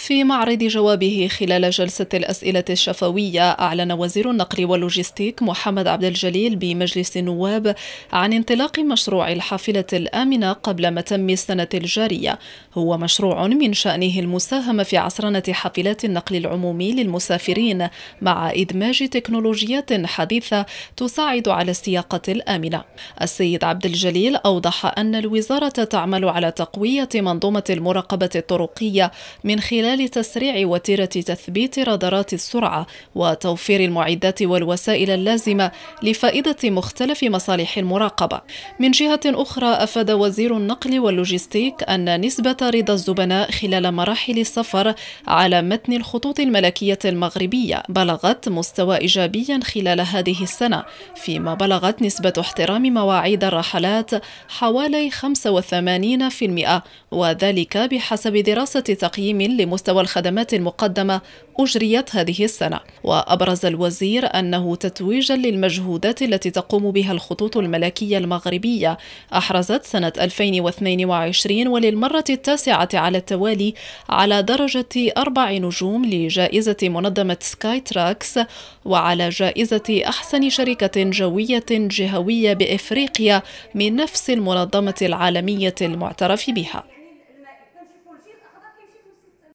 في معرض جوابه خلال جلسة الأسئلة الشفوية أعلن وزير النقل واللوجستيك محمد عبد الجليل بمجلس النواب عن انطلاق مشروع الحافلة الآمنة قبل متم السنة الجارية هو مشروع من شأنه المساهمة في عصرنة حافلات النقل العمومي للمسافرين مع إدماج تكنولوجيات حديثة تساعد على السياقة الآمنة السيد عبد الجليل أوضح أن الوزارة تعمل على تقوية منظومة المراقبة الطرقية من خلال خلال تسريع وتيرة تثبيت رادارات السرعة وتوفير المعدات والوسائل اللازمة لفائدة مختلف مصالح المراقبة من جهة أخرى أفاد وزير النقل واللوجستيك أن نسبة رضا الزبناء خلال مراحل السفر على متن الخطوط الملكية المغربية بلغت مستوى إيجابيا خلال هذه السنة فيما بلغت نسبة احترام مواعيد الرحلات حوالي 85% وذلك بحسب دراسة تقييم لمستوى مستوى الخدمات المقدمة أجريت هذه السنة وأبرز الوزير أنه تتويجا للمجهودات التي تقوم بها الخطوط الملكية المغربية أحرزت سنة 2022 وللمرة التاسعة على التوالي على درجة أربع نجوم لجائزة منظمة سكاي تراكس وعلى جائزة أحسن شركة جوية جهوية بإفريقيا من نفس المنظمة العالمية المعترف بها